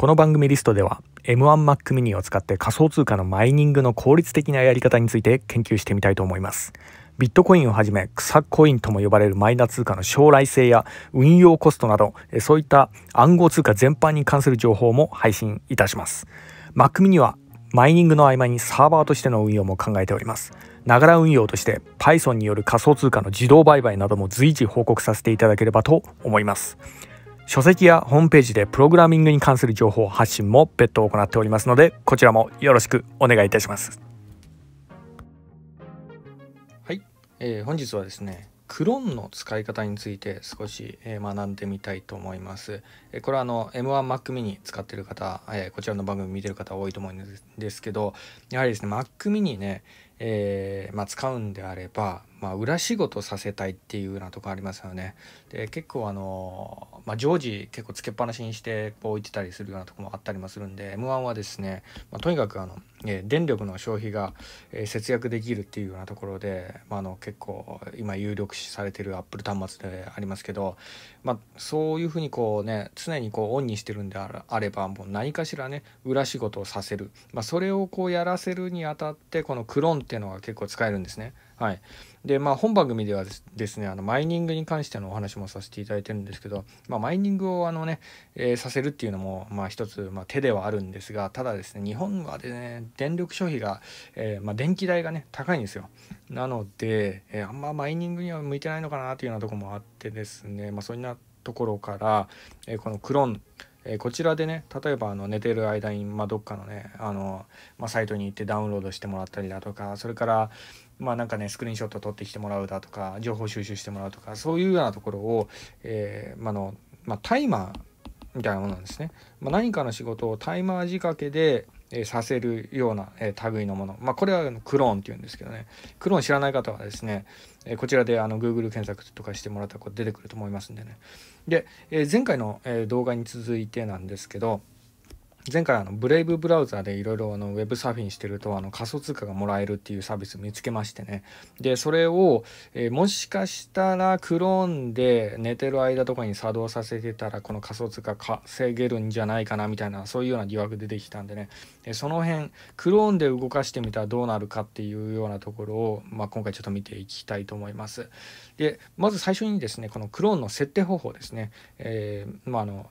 この番組リストでは M1Mac mini を使って仮想通貨のマイニングの効率的なやり方について研究してみたいと思います。ビットコインをはじめ草コインとも呼ばれるマイナ通貨の将来性や運用コストなどそういった暗号通貨全般に関する情報も配信いたします。Mac mini はマイニングの合間にサーバーとしての運用も考えております。ながら運用として Python による仮想通貨の自動売買なども随時報告させていただければと思います。書籍やホームページでプログラミングに関する情報発信も別途行っておりますのでこちらもよろしくお願いいたしますはい、えー、本日はですねクローンの使い方について少し、え学んでみたいと思います、これはあの M1Mac mini 使ってる方、えこちらの番組見てる方多いと思うんですけど、やはりですね、Mac mini ね、えー、まあ、使うんであれば、まあ、裏仕事させたいっていうようなとこありますよね。で結構あの、まあ、常時結構つけっぱなしにしてこう置いてたりするようなとこもあったりもするんで M1 はですね、まあ、とにかくあの、えー、電力の消費が、え節約できるっていうようなところで、まあ、の結構今有力視されてる Apple 端末でありますけど、まそういうふうにこうね常にこうオンにしてるんであればもう何かしらね裏仕事をさせる、まあ、それをこうやらせるにあたってこのクローンっていうのが結構使えるんですね。はい、でまあ本番組ではですねあのマイニングに関してのお話もさせていただいてるんですけど、まあ、マイニングをあのね、えー、させるっていうのも、まあ、一つ、まあ、手ではあるんですがただですね日本はでね電力消費が、えー、まあ、電気代がね高いんですよ。なので、えー、あんまマイニングには向いてないのかなというようなとこもあってですね、まあ、それになってところから、えこのクローン、えこちらでね例えばあの寝てる間に、まあ、どっかのねあの、まあ、サイトに行ってダウンロードしてもらったりだとかそれからまあなんかねスクリーンショット撮ってきてもらうだとか情報収集してもらうとかそういうようなところを、えーまあのまあ、タイマーみたいなものなんですね。まあ、何かの仕事をタイマー仕掛けで、えー、させるような、えー、類のもの。まあ、これはクローンっていうんですけどね。クローン知らない方はですね、えー、こちらであの Google 検索とかしてもらったら出てくると思いますんでね。で、え前回の動画に続いてなんですけど前回あのブレイブブラウザでいろいろあのウェブサーフィンしてるとあの仮想通貨がもらえるっていうサービス見つけましてねでそれを、えー、もしかしたらクローンで寝てる間とかに作動させてたらこの仮想通貨稼げるんじゃないかなみたいなそういうような疑惑出てきたんでね、でその辺クローンで動かしてみたらどうなるかっていうようなところを、まあ、今回ちょっと見ていきたいと思いますでまず最初にですねこのクローンの設定方法ですね、えー、まあの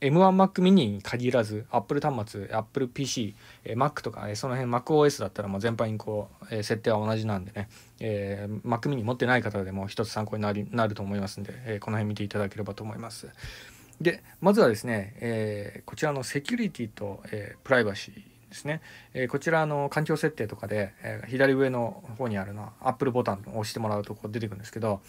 M1Mac mini に限らず Apple 端末 Apple PC、え Mac とか、その辺 MacOS だったらもう全般にこう、え設定は同じなんでね、え Mac mini 持ってない方でも一つ参考になりなると思いますんで、えこの辺見ていただければと思いますでまずはですね、えこちらのセキュリティと、えプライバシーですね、えこちらの環境設定とかで、え左上の方にあるのは Apple ボタンを押してもらうとこう出てくるんですけど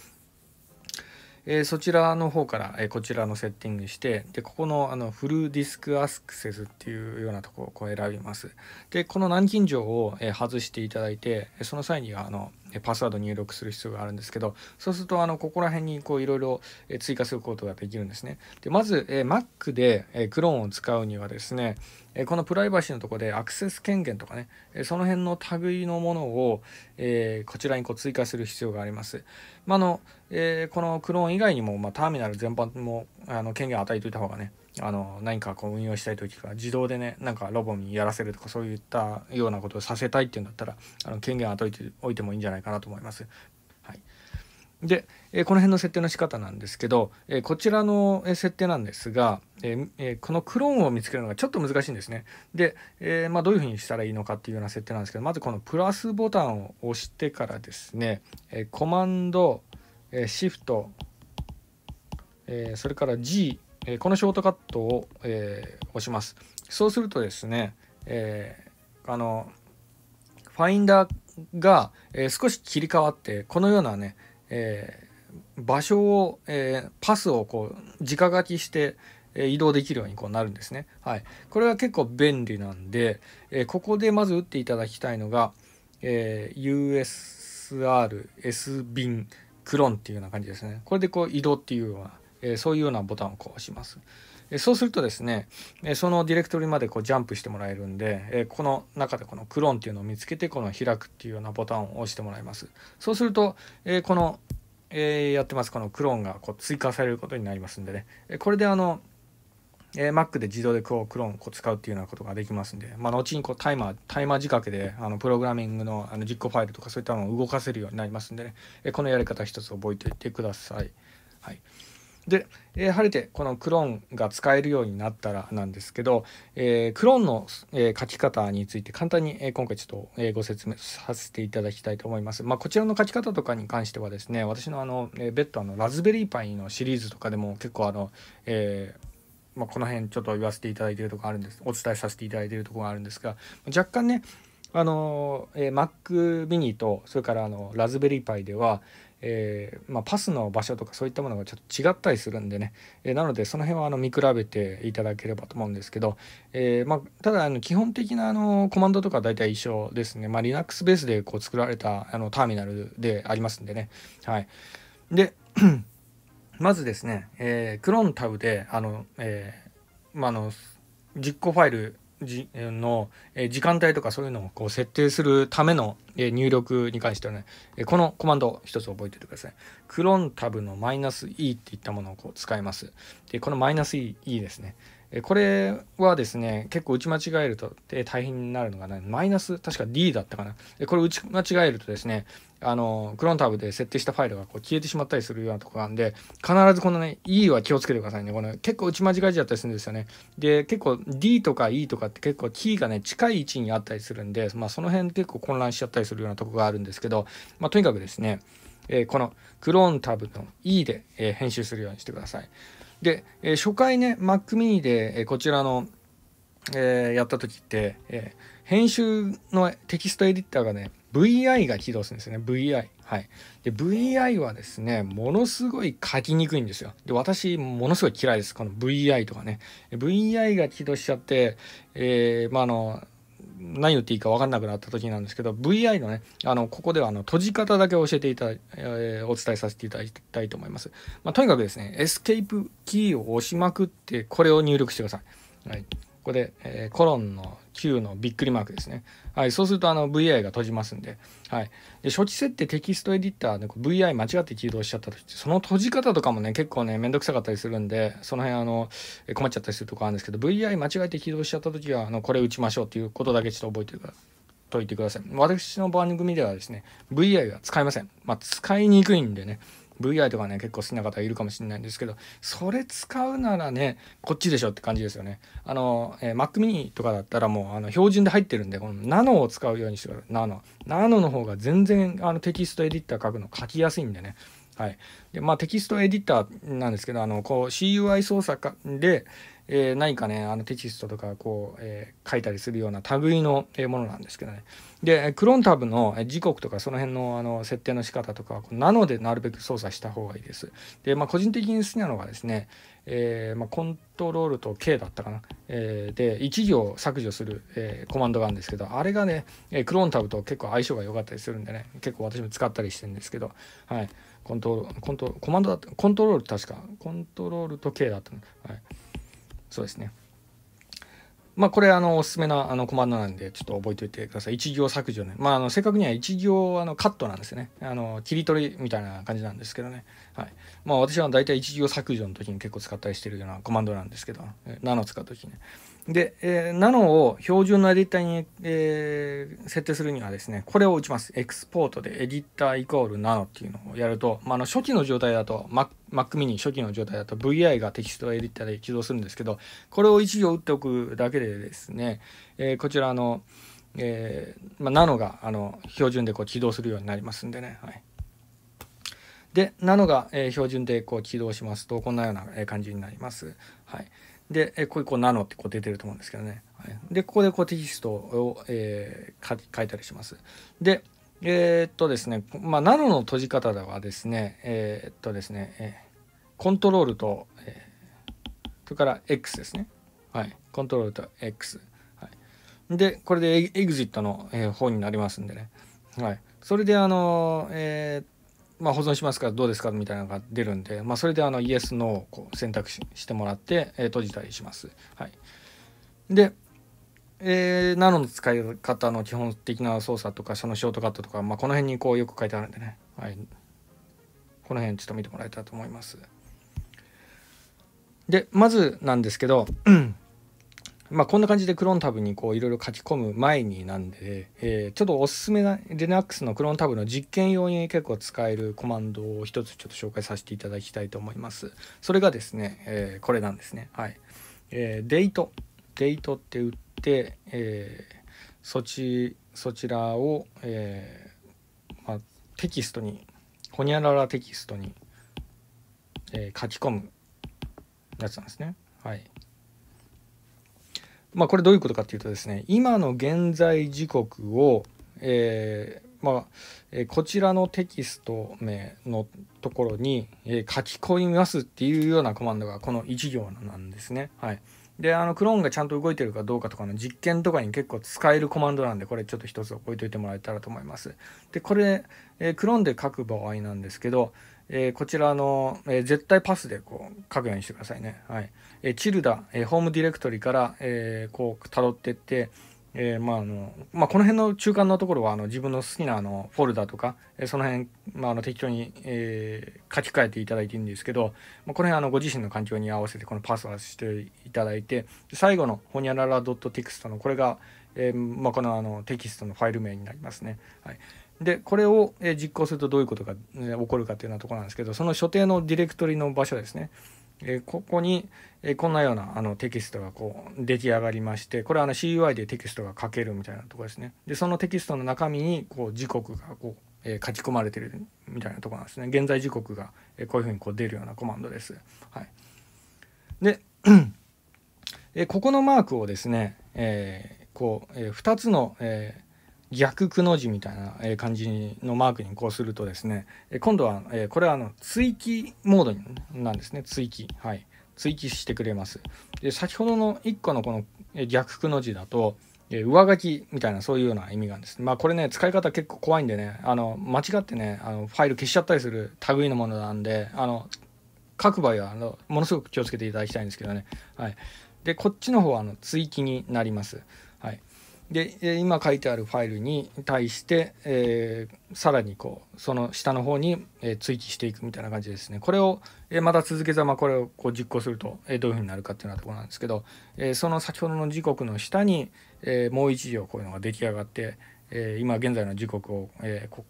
えー、そちらの方から、えー、こちらのセッティングしてでここのあのフルディスクアクセスっていうようなとこをこう選びますでこの南京錠を、えー、外していただいてその際にはあのパスワード入力する必要があるんですけど、そうすると、あの、ここら辺にこういろいろ追加することができるんですね。で、まず、え Mac で、えクローンを使うにはですね、えこのプライバシーのとこでアクセス権限とかね、えその辺の類のものを、えこちらにこう追加する必要があります。まあ、の、えこのクローン以外にも、まあ、ターミナル全般もあの権限を与えておいた方がね、あの何かこう運用したい時か自動でねなんかロボにやらせるとかそういったようなことをさせたいっていうんだったらあの権限を与えておいてもいいんじゃないかなと思います。はい、で、えこの辺の設定の仕方なんですけど、えこちらの設定なんですが、えこのクローンを見つけるのがちょっと難しいんですね。で、えまあ、どういうふうにしたらいいのかっていうような設定なんですけどまずこのプラスボタンを押してからですね、えコマンド、えシフト、えそれから G えこのショートカットを、えー、押します。そうするとですね、えー、あの、ファインダーが、えー、少し切り替わって、このようなね、え場所を、えパスをこう、直書きして、え移動できるようにこうなるんですね。はい。これは結構便利なんで、えここでまず打っていただきたいのが、え USR、S 便、クロンっていうような感じですね。これでこう移動っていうようなえそういうようなボタンをこう押します。そうするとですね、そのディレクトリまでこうジャンプしてもらえるんで、この中でこのクローンっていうのを見つけて、この開くっていうようなボタンを押してもらいます。そうすると、この、やってます、このクローンがこう追加されることになりますんでね、これであの、えー、Mac で自動でこうクローンこう使うっていうようなことができますんで、まあ、後にこうタイマー、タイマー仕掛けであのプログラミングのあの実行ファイルとかそういったのを動かせるようになりますんでね、えこのやり方一つ覚えておいてください。はい。で、えー、晴れてこのクローンが使えるようになったらなんですけど、えー、クローンの、えー、書き方について簡単に、え今回ちょっと、えご説明させていただきたいと思います。まあ、こちらの書き方とかに関してはですね、私のあの、え別途あのラズベリーパイのシリーズとかでも結構あの、えまあ、この辺ちょっと言わせていただいているところあるんです、お伝えさせていただいているところがあるんですが、若干ね、あの、えー、Mac mini と、それからあの、ラズベリーパイでは、えー、まあ、パスの場所とかそういったものがちょっと違ったりするんでね、えー、なのでその辺はあの見比べていただければと思うんですけど、えー、まあ、ただあの基本的なあのコマンドとか大体一緒ですね、まあ、Linux ベースでこう作られたあのターミナルでありますんでね、はい、で まずですね、えクローンタブであの、えまあの実行ファイルじの時間帯とかそういうのをこう設定するための入力に関してはね、このコマンドを一つ覚えておいてください。クロンタブのマイナス E っていったものをこう使います。で、このマイナス E, e ですね。これはですね、結構打ち間違えると大変になるのがね、マイナス、確か D だったかな。これ打ち間違えるとですね、あの、クロンタブで設定したファイルがこう消えてしまったりするようなとこなんで、必ずこのね、E は気をつけてくださいね。この結構打ち間違えちゃったりするんですよね。で、結構 D とか E とかって結構キーがね、近い位置にあったりするんで、まあその辺結構混乱しちゃったりするようなとこがあるんですけど、まあとにかくですね、えー、このクローンタブの E で、えー、編集するようにしてください。で、えー、初回ね、Mac mini で、えこちらの、えやった時って、え編集のテキストエディターがね、VI が起動するんですね。VI。はい。で、VI はですね、ものすごい書きにくいんですよ。で、私、ものすごい嫌いです。この VI とかね。VI が起動しちゃって、えー、まあ、あの、何言っていいか分かんなくなった時なんですけど VI のねあのここではあの閉じ方だけ教えていた、えー、お伝えさせていただきたいと思います、まあ、とにかくですねエスケープキーを押しまくってこれを入力してください、はい、ここで、えー、コロンの Q のびっくりマークですね。はい、そうするとあの VI が閉じますんで、はい。で、初期設定テキストエディターで VI 間違って起動しちゃったとして、その閉じ方とかもね、結構ね、めんどくさかったりするんで、その辺あの、困っちゃったりするとこあるんですけど、VI 間違えて起動しちゃった時は、あの、これ打ちましょうということだけちょっと覚えてください。といてください。私の番組ではですね、VI は使いません。まあ、使いにくいんでね、VI とかね結構好きな方いるかもしれないんですけどそれ使うならねこっちでしょって感じですよねあの、えー、Mac mini とかだったらもうあの標準で入ってるんでこのナノを使うようにしてくださいナノナノの方が全然あのテキストエディター書くの書きやすいんでねはいでまあ、テキストエディターなんですけどあのこう CUI 操作で、えー、何かね、あのテキストとかこう、えー、書いたりするような類のものなんですけどね。で、クロンタブの時刻とかその辺のあの設定の仕方とか、なのでなるべく操作した方がいいです。で、まあ個人的に好きなのがですね、えー、まあ、コントロールと K だったかな、えー、で1行削除する、えー、コマンドがあるんですけどあれがね、えクローンタブと結構相性が良かったりするんでね結構私も使ったりしてるんですけど、はい、コントロールコントコマンドだったコントロール確かコントロールと K だったの、はいそうですね。まあ、これあのおすすめなあのコマンドなんでちょっと覚えておいてください。1行削除ね。まあ、あの正確には1行あのカットなんですね。あの切り取りみたいな感じなんですけどね。はい。まあ私は大体1行削除の時に結構使ったりしてるようなコマンドなんですけど、7を使う時にね。で、えー、ナノを標準のエディターに、えー、設定するにはですね、これを打ちます。エクスポートでエディターイコールナノっていうのをやると、まあ、あの初期の状態だと、Mac, m i n i 初期の状態だと VI がテキストエディターで起動するんですけど、これを1行打っておくだけでですね、えー、こちらの、えー、まあ、ナノがあの標準でこう起動するようになりますんでね。はい、で、ナノが、え標準でこう起動しますと、こんなような感じになります。はいで、えここにこうナノってこう出てると思うんですけどね。はい、で、ここでこうテキストを、えー、書いたりします。で、えー、っとですね、まあ、ナノの閉じ方ではですね、えー、っとですね、えコントロールと、えそれから X ですね。はい。コントロールと X。はい、で、これでエグジットの、え方になりますんでね。はい。それで、あのえっまあ、保存しますかどうですかみたいなのが出るんで、まあ、それであのイエス、ノーをこう選択してもらって、えー、閉じたりします。はい、で、えー、ナノの使い方の基本的な操作とか、そのショートカットとか、まあ、この辺にこうよく書いてあるんでね、はい、この辺ちょっと見てもらえたらと思います。で、まずなんですけど、まあ、こんな感じでクローンタブにこういろいろ書き込む前になんで、えー、ちょっとおすすめな Linux のクローンタブの実験用に結構使えるコマンドを一つちょっと紹介させていただきたいと思います。それがですね、えー、これなんですね。はい。えー、デート、デートって打って、えー、そち、そちらを、えーまあ、テキストに、ほにゃららテキストに、えー、書き込むやつなんですね。はい。まあ、これどういうことかっていうとですね今の現在時刻を、えー、まあえー、こちらのテキスト名のところに、えー、書き込みますっていうようなコマンドがこの1行なんですね。はい、であのクローンがちゃんと動いてるかどうかとかの実験とかに結構使えるコマンドなんでこれちょっと一つ覚えておいてもらえたらと思います。でこれ、えー、クローンで書く場合なんですけどえー、こちらの、えー、絶対パスでこう書くようにしてくださいね。はい。えー、チルダ、えホームディレクトリから、えこう辿ってって、えまああの、まあ、この辺の中間のところはあの自分の好きなあのフォルダとか、えその辺、まあ、あの適当に、え書き換えていただいていいんですけど、まあ、この辺あのご自身の環境に合わせてこのパスはしていただいて、最後のホニャララドットテキストのこれが、えまあ、このあのテキストのファイル名になりますね。はい。でこれを実行するとどういうことが起こるかというようなところなんですけどその所定のディレクトリの場所ですねここにこんなようなあのテキストがこう出来上がりましてこれはあの CUI でテキストが書けるみたいなところですねでそのテキストの中身にこう時刻がこう書き込まれてるみたいなところなんですね現在時刻がこういうふうにこう出るようなコマンドです、はい、で ここのマークをですね、えー、こう、え2つの、えー逆くの字みたいな感じのマークにこうするとですね、今度は、これはあの追記モードなんですね、追記。はい。追記してくれます。で、先ほどの1個のこの逆くの字だと、上書きみたいなそういうような意味があるんです。まあこれね、使い方結構怖いんでね、あの、間違ってね、あのファイル消しちゃったりする類のものなんで、あの、書く場合はあのものすごく気をつけていただきたいんですけどね。はい。で、こっちの方はあの追記になります。はい。で今書いてあるファイルに対して、えー、さらにこうその下の方に、えー、追記していくみたいな感じですねこれを、えー、また続けざまこれをこう実行すると、えどういうふうになるかっていうようなところなんですけど、えその先ほどの時刻の下に、えもう一行こういうのが出来上がって、え今現在の時刻を、えこ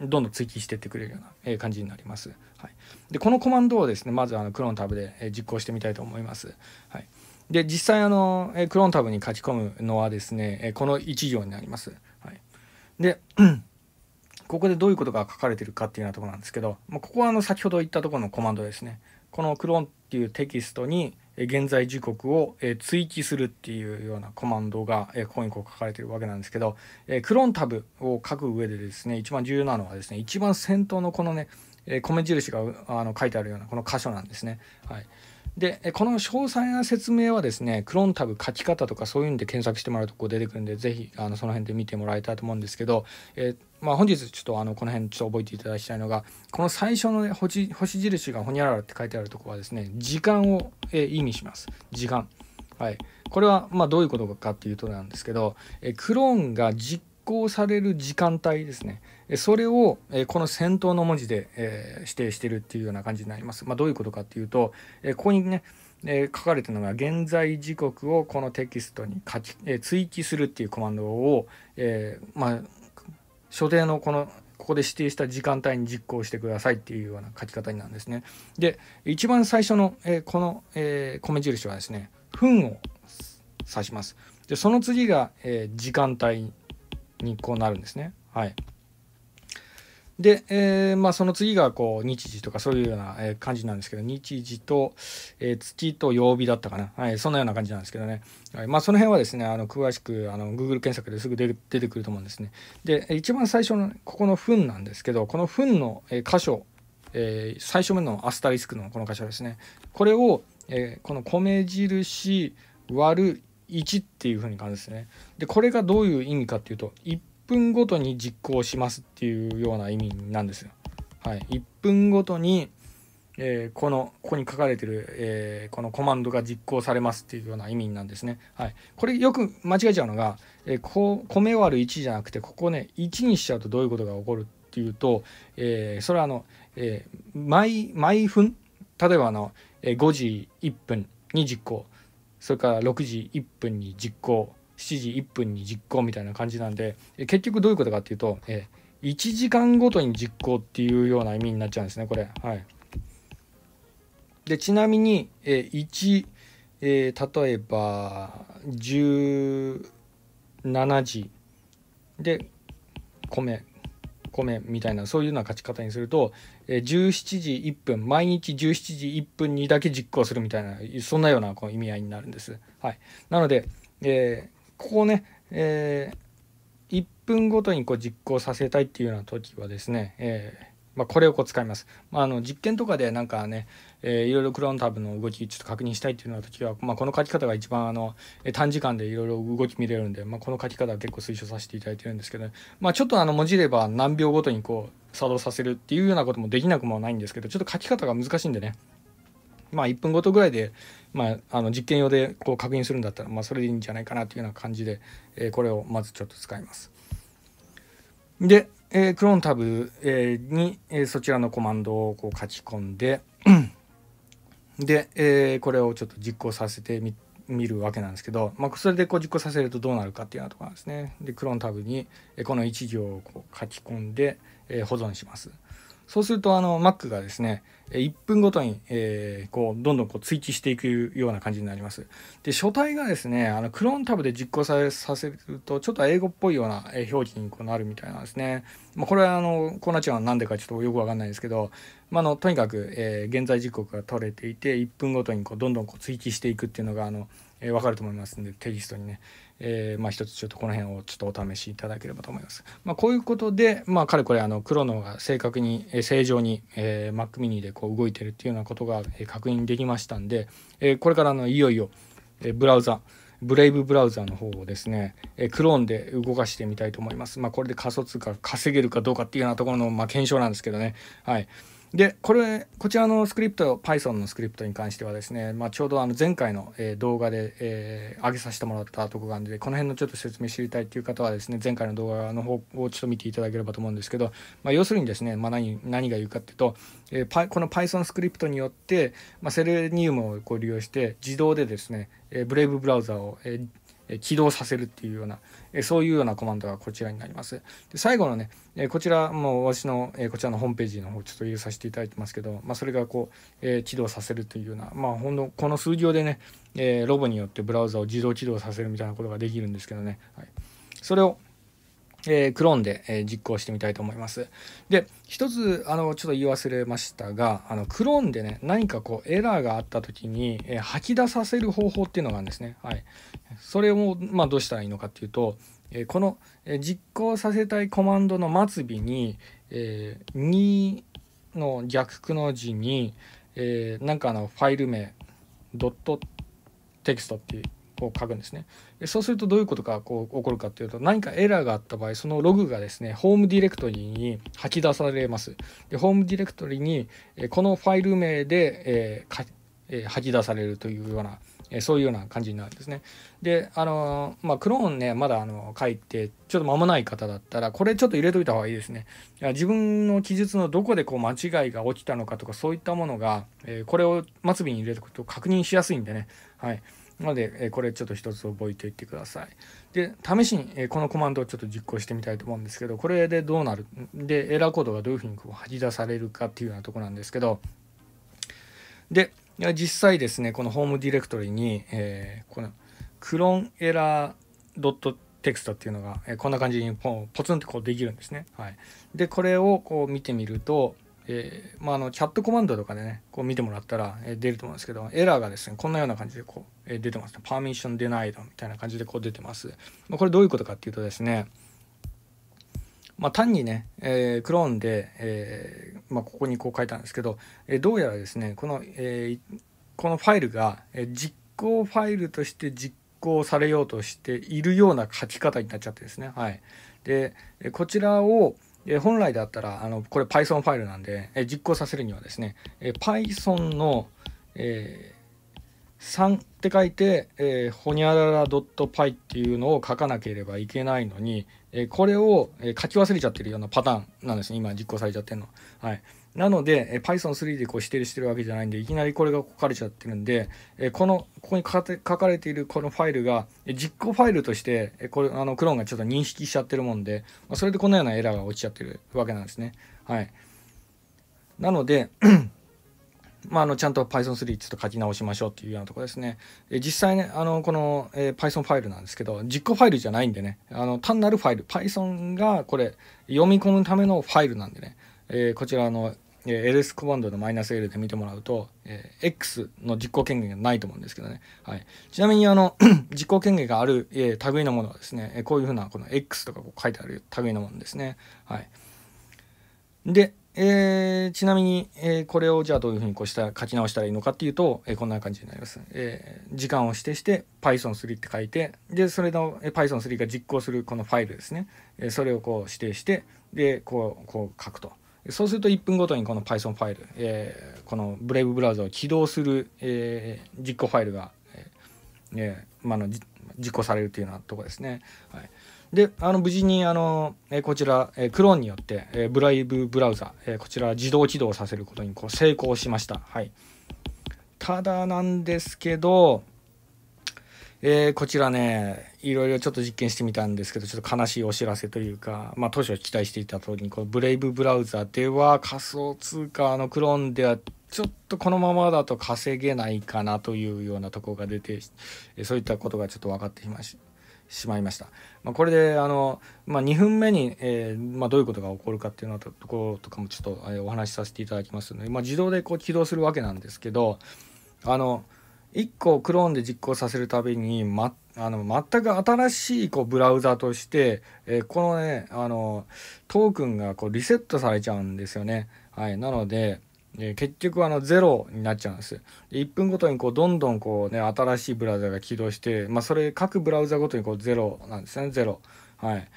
どんどん追記してってくれるような、え感じになります、はい、でこのコマンドをですねまずあのクローンタブで、え実行してみたいと思います、はいで、実際あの、えクローンタブに書き込むのはですね、えこの1行になります。はい、で、ここでどういうことが書かれてるかっていうようなとこなんですけど、まあ、ここはあの先ほど言ったところのコマンドですね。このクローンっていうテキストに現在時刻を追記するっていうようなコマンドがここにこう書かれてるわけなんですけど、クローンタブを書く上でですね、一番重要なのはですね、一番先頭のこのね、米印があの書いてあるようなこの箇所なんですね。はい。で、この詳細な説明はですね、クローンタブ書き方とかそういうんで検索してもらうとこう出てくるんで、ぜひ、あの、その辺で見てもらいたいと思うんですけど、えー、まあ、本日ちょっとあの、この辺ちょっと覚えていただきたいのが、この最初のね、星星印がほにゃららって書いてあるとこはですね、時間を、えー、意味します。時間。はい。これは、まあ、どういうことかっていうとなんですけど、えー、クローンが実行される時間帯ですねそれをこの先頭の文字で指定してるっていうような感じになります。まあ、どういうことかっていうとここにね書かれてるのが現在時刻をこのテキストに書き追記するっていうコマンドを、えー、まあ、所定のこのここで指定した時間帯に実行してくださいっていうような書き方になるんですね。で一番最初の、えー、この、えー、米印はですね分を指します。でその次が、えー、時間帯にこうなるんですね。はい。で、えー、まあ、その次がこう日時とかそういうような感じなんですけど日時と、えー、と曜日だったかな、はい、そんなような感じなんですけどね、はいまあ、その辺はですねあの詳しくあの Google 検索ですぐ出てくると思うんですねで一番最初のここの糞なんですけどこの糞の箇所、えー、最初目のアスタリスクのこの箇所ですねこれを、えー、この米印割る1っていう風に感じですね。でこれがどういう意味かっていうと1分ごとに実行しますっていうような意味なんですよ。はい、1分ごとに、えー、このここに書かれてる、えー、このコマンドが実行されますっていうような意味なんですね。はい、これよく間違えちゃうのが、えー、こ米割る1じゃなくてここね1にしちゃうとどういうことが起こるっていうと、えー、それはあの、えー、毎毎分例えばあの、えー、5時1分に実行それから6時1分に実行7時1分に実行みたいな感じなんで結局どういうことかっていうと、えー、1時間ごとに実行っていうような意味になっちゃうんですねこれ。はい、でちなみに、えー、1、えー、例えば17時で米米みたいなそういうような勝ち方にすると17時1分毎日17時1分にだけ実行するみたいなそんなようなこう意味合いになるんです。はい、なので、えー、ここね、えー、1分ごとにこう実行させたいっていうような時はですね、えーまあ、これをこう使います。まあ、あの実験とかでなんかね、えー、いろいろクローンタブの動きちょっと確認したいっていうような時は、まあ、この書き方が一番あの短時間でいろいろ動き見れるんで、まあ、この書き方は結構推奨させていただいてるんですけど、ね、まあ、ちょっとあの文字れば何秒ごとにこう作動させるっていうようなこともできなくもないんですけどちょっと書き方が難しいんでねまあ、1分ごとぐらいで、まあ、あの実験用でこう確認するんだったら、まあ、それでいいんじゃないかなというような感じで、えー、これをまずちょっと使います。で、えー、クローンタブ、えー、に、えそちらのコマンドをこう書き込んでで、えー、これをちょっと実行させてみるわけなんですけど、まあ、それでこう実行させるとどうなるかっていうようなところなんですね。でクローンタブにこの1行をこう書き込んで、えー、保存します。そうするとあの Mac がですね1分ごとに、えー、こうどんどんこう追記していくような感じになります。で書体がですねあのクローンタブで実行させるとちょっと英語っぽいような表記にこうなるみたいなんですね。まあ、これはあのこうなっちゃうのは何でかちょっとよくわかんないですけど、まあの、のとにかく、えー、現在時刻が取れていて1分ごとにこうどんどんこう追記していくっていうのがあの、えー、分かると思いますんでテキストにね。えー、まあ一つちょっとこの辺をちょっとお試しいただければと思います。まあ、こういうことで、まあ、かれこれあの黒のが正確に、えー、正常に、えー、Mac mini でこう動いてるっていうようなことが、え確認できましたんで、えー、これからのいよいよ、えー、ブラウザブレイブブラウザーの方をですね、えクローンで動かしてみたいと思います。まあ、これで仮想通貨稼げるかどうかっていうようなところの、まあ、検証なんですけどね。はい。で、これ、こちらのスクリプト、Python のスクリプトに関してはですね、まあ、ちょうどあの前回の、え動画で、えー、上げさせてもらったとこがあるんで、この辺のちょっと説明知りたいっていう方はですね、前回の動画の方をちょっと見ていただければと思うんですけど、まあ、要するにですね、まあ、何何が言うかっていうと、えー、この Python スクリプトによって、まセレニウムをこう利用して、自動でですね、えブレイブブラウザを、えー起動させるっていうような、そういうようなコマンドがこちらになります。で最後のね、こちらも私の、こちらのホームページの方ちょっと入れさせていただいてますけど、まあ、それがこう、起動させるというような、まあ、ほんのこの数行でね、ロボによってブラウザを自動起動させるみたいなことができるんですけどね、はい、それをえー、クローンで、えー、実行してみたいと思います。で、一つ、あの、ちょっと言い忘れましたが、あの、クローンでね、何かこう、エラーがあった時に、えー、吐き出させる方法っていうのがあるんですね。はい。それを、まあ、どうしたらいいのかっていうと、えこの、え実行させたいコマンドの末尾に、え2の逆くの字に、えなんかあの、ファイル名、ドットテキストってこう書くんですねでそうするとどういうことがこう起こるかっていうと何かエラーがあった場合そのログがですねホームディレクトリに吐き出されますでホームディレクトリにこのファイル名で、えーえー、吐き出されるというようなえそういうような感じになるんですね。で、あのまあ、クローンね、まだあの書いて、ちょっと間もない方だったら、これちょっと入れといた方がいいですね。自分の記述のどこでこう間違いが起きたのかとか、そういったものが、えこれを末尾に入れておくと確認しやすいんでね。はい。ので、えこれちょっと一つ覚えておいてください。で、試しに、えこのコマンドをちょっと実行してみたいと思うんですけど、これでどうなるで、エラーコードがどういうふうにこう吐き出されるかっていうようなとこなんですけど、で、実際ですね、このホームディレクトリに、えー、このクロンエラーテクストっていうのが、えこんな感じにポツンとこうできるんですね。はい、で、これをこう見てみると、えー、まあ、あのキャットコマンドとかでねこう見てもらったら、えー、出ると思うんですけどエラーがですねこんなような感じでこう、えー、出てますねパーミッションデナイドみたいな感じでこう出てます、まあ、これどういうことかっていうとですねまあ、単にね、えー、クローンで、えーまあ、ここにこう書いたんですけど、えー、どうやらですねこの、えー、このファイルが、えー、実行ファイルとして実行されようとしているような書き方になっちゃってですねはいでこちらをで本来だったらあのこれ Python ファイルなんで、え実行させるにはですね、え Python の、え3って書いて、えー、ほにゃらら .py っていうのを書かなければいけないのに、えこれを書き忘れちゃってるようなパターンなんですね今実行されちゃってるの。はい、なので、Python3 でこう指定してるわけじゃないんで、いきなりこれが書かれちゃってるんで、この、ここに書かれているこのファイルが、実行ファイルとして、これ、あの、クローンがちょっと認識しちゃってるもんで、それでこのようなエラーが落ちちゃってるわけなんですね。はい。なので、まあ、あのちゃんと Python3 ちょっと書き直しましょうっていうようなとこですね。え実際ね、あのこの、え Python ファイルなんですけど、実行ファイルじゃないんでね、あの単なるファイル、Python がこれ読み込むためのファイルなんでね、えこちらのえ ls コマンドのマイナス l で見てもらうと、え x の実行権限がないと思うんですけどね。はい。ちなみに、あの 実行権限がある、えー、類のものはですね、えこういうふうな、この x とかこう書いてある類のものですね。はい。で、えー、ちなみに、えー、これをじゃあどういうふうにこうした書き直したらいいのかっていうと、えー、こんな感じになります、え時間を指定して Python3 って書いてでそれの、え Python3 が実行するこのファイルですね、えそれをこう指定してでこうこう書くとそうすると1分ごとにこの Python ファイル、えー、この Brave ブラウザを起動する、えー、実行ファイルが、えーまあの、実行されるというようなとこですね。はい、であの無事にあの、えこちら、えクローンによって、えブ a イブブラウザ、えこちら自動起動させることにこう成功しました。はい、ただなんですけど、えー、こちらね、いろいろちょっと実験してみたんですけど、ちょっと悲しいお知らせというか、まあ当初期待していた通りに、このブレイブブラウザでは仮想通貨のクローンではちょっとこのままだと稼げないかなというようなとこが出て、そういったことがちょっと分かってしまいしまいました。まあ、これであの、まあ、2分目に、えー、まあ、どういうことが起こるかっていうようなところとかもちょっと、えー、お話しさせていただきますので、ま自動でこう起動するわけなんですけどあの1個クローンで実行させるたびに、ま、あの全く新しいこうブラウザとして、えー、このねあのトークンがこうリセットされちゃうんですよね。はい、なので、えー、結局あのゼロになっちゃうんです。で1分ごとにこうどんどんこう、ね、新しいブラウザが起動して、まあ、それ各ブラウザごとにこうゼロなんですねゼロ。はい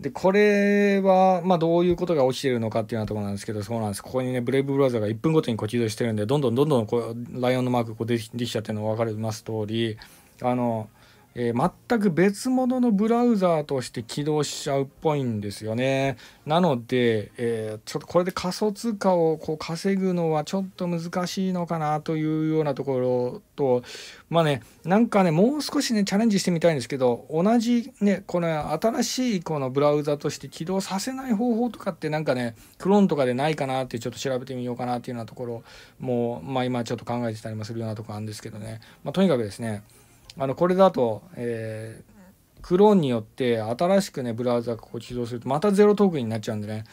で、これは、まあ、どういうことが起きてるのかっていうようなところなんですけど、そうなんです。ここにね、ブレイブブラザーが1分ごとにこう起動してるんで、どんどんどんどんこう、ライオンのマークこう出てきちゃってるの分かります通り、あの、えー、全く別物のブラウザーとして起動しちゃうっぽいんですよね。なので、えー、ちょっとこれで仮想通貨をこう稼ぐのはちょっと難しいのかなというようなところと、まあね、なんかね、もう少しね、チャレンジしてみたいんですけど、同じね、この新しいこのブラウザとして起動させない方法とかってなんかね、クローンとかでないかなってちょっと調べてみようかなっていうようなところも、まあ今ちょっと考えてたりもするようなとこあるんですけどね、まあとにかくですね、あのこれだと、えー、クローンによって新しくねブラウザがこう起動するとまたゼロトークになっちゃうんでね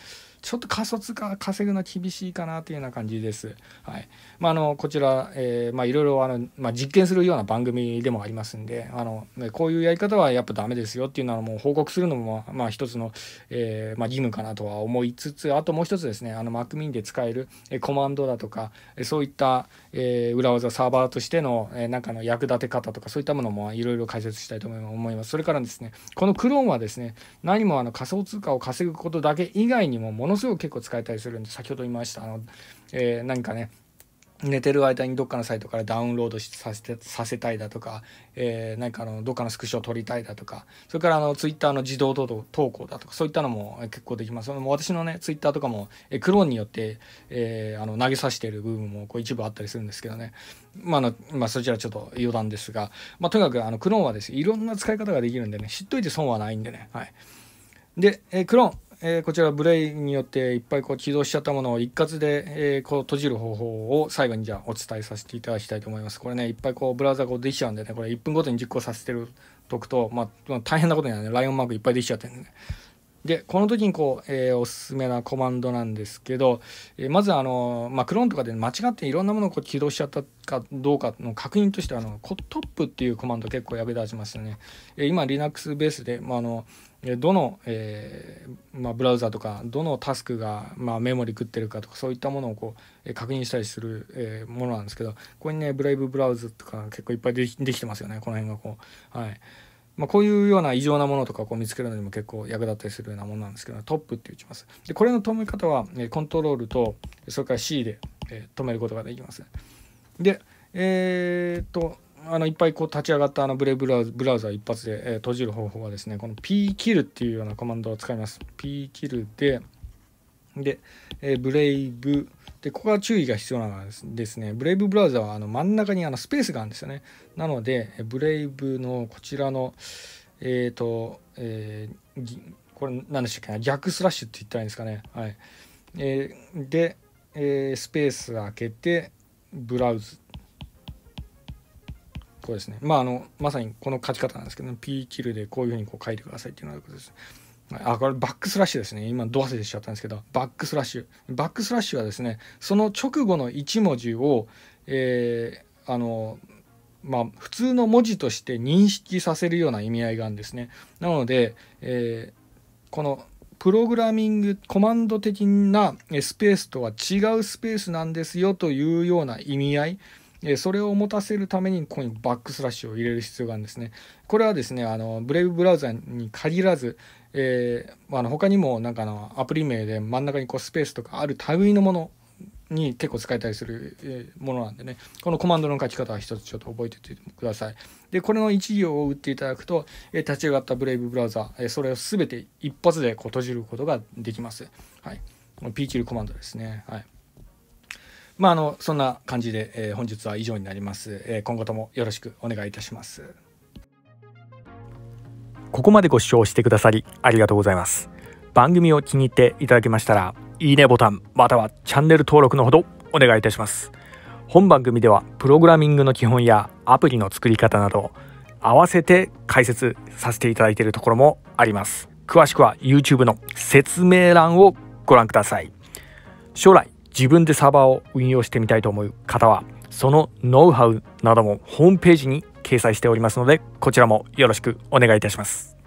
ちょっと仮想通貨稼ぐのは厳しいかなというような感じです。はい。まあ、あの、こちら、えー、まいろいろ、あの、まあ、実験するような番組でもありますんで、あの、こういうやり方はやっぱダメですよっていうのは、もう報告するのも、まあ、一つの、えー、まあ、義務かなとは思いつつ、あともう一つですね、あの、マックミンで使えるコマンドだとか、そういった、えー、裏技サーバーとしての、えー、なんかの役立て方とかそういったものもいろいろ解説したいと思います。それからですね、このクローンはですね、何もあの仮想通貨を稼ぐことだけ以外にもものすごく結構使えたりするんで、先ほど言いました、あの、えー、何かね、寝てる間にどっかのサイトからダウンロードさせてさせたいだとか、えー、なんかあのどっかのスクショを撮りたいだとかそれからあのツイッターの自動投稿だとかそういったのも結構できますもう私のねツイッターとかも、えクローンによって、えー、あの投げさしている部分もこう一部あったりするんですけどね、まああのまあ、そちらちょっと余談ですが、まあ、とにかくあのクローンはですいろんな使い方ができるんでね知っといて損はないんでねはいで、えー、クローンえー、こちらブレイによっていっぱいこう起動しちゃったものを一括で、えー、こう閉じる方法を最後にじゃあお伝えさせていただきたいと思います。これね、いっぱいこうブラウザができちゃうんでね、これ1分ごとに実行させてるとくと、まあ、大変なことにはね、ライオンマークいっぱいできちゃってるんでね。で、この時にこう、えー、おすすめなコマンドなんですけど、えー、まずあの、まあ、クローンとかで間違っていろんなものをこう起動しちゃったかどうかの確認としてあの、トップっていうコマンド結構役立ちますよね。えー、今、Linux ベースで、まあ、あの、どの、えー、まあ、ブラウザとかどのタスクが、まあ、メモリ食ってるかとかそういったものをこう確認したりする、えー、ものなんですけどここにねブレイブブラウズとか結構いっぱいできてますよねこの辺がこう。はいまあ、こういうような異常なものとかこう見つけるのにも結構役立ったりするようなものなんですけどトップって打ちます。でこれの止め方は、えコントロールとそれから C で、え止めることができます。でえー、っとあのいっぱいこう立ち上がったあのブレイブラブラウザ一発で、え閉じる方法はですね、この p 切るっていうようなコマンドを使います。p キルで、で、えブレイブ、で、ここは注意が必要なのはですね、ブレイブブラウザはあの真ん中にあのスペースがあるんですよね。なので、ブレイブのこちらの、えっ、ー、と、えー、これ何でしたっけな、逆スラッシュって言ったらいいんですかね。はい。えー、で、えスペース開けて、ブラウズこうですね。まあ、あの、まさにこの書き方なんですけど、ね、p キルでこういうふうにこう書いてくださいっていうのがことです。あ、これバックスラッシュですね。今、ドアセしちゃったんですけど、バックスラッシュ。バックスラッシュはですね、その直後の1文字を、えー、あの、まあ、普通の文字として認識させるような意味合いがあるんですね。なので、えー、このプログラミングコマンド的なスペースとは違うスペースなんですよというような意味合いえそれを持たせるためにここにバックスラッシュを入れる必要があるんですね。これはですね、あの、ブレイブブラウザに限らず、えー、あの他にもなんかのアプリ名で真ん中にこうスペースとかある類のものに結構使えたりするものなんでね、このコマンドの書き方は一つちょっと覚えておいてください。で、これの1行を打っていただくと、立ち上がったブレイブブラウザ、それを全て一発でこう閉じることができます。はい。この p キルコマンドですね。はい。まあ、あのそんな感じで、えー、本日は以上になります、えー、今後ともよろしくお願いいたしますここまでご視聴してくださりありがとうございます番組を気に入っていただけましたらいいねボタンまたはチャンネル登録のほどお願いいたします本番組ではプログラミングの基本やアプリの作り方など合わせて解説させていただいているところもあります詳しくは YouTube の説明欄をご覧ください将来自分でサーバーを運用してみたいと思う方はそのノウハウなどもホームページに掲載しておりますのでこちらもよろしくお願いいたします。